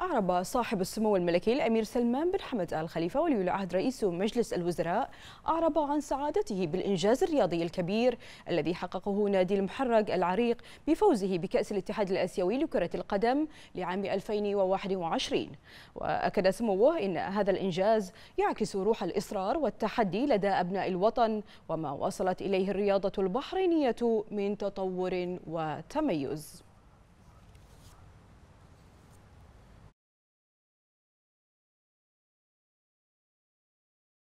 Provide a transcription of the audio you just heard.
أعرب صاحب السمو الملكي الأمير سلمان بن حمد آل خليفة ولي العهد رئيس مجلس الوزراء أعرب عن سعادته بالإنجاز الرياضي الكبير الذي حققه نادي المحرق العريق بفوزه بكأس الاتحاد الآسيوي لكرة القدم لعام 2021 وأكد سموه إن هذا الإنجاز يعكس روح الإصرار والتحدي لدى أبناء الوطن وما وصلت إليه الرياضة البحرينية من تطور وتميز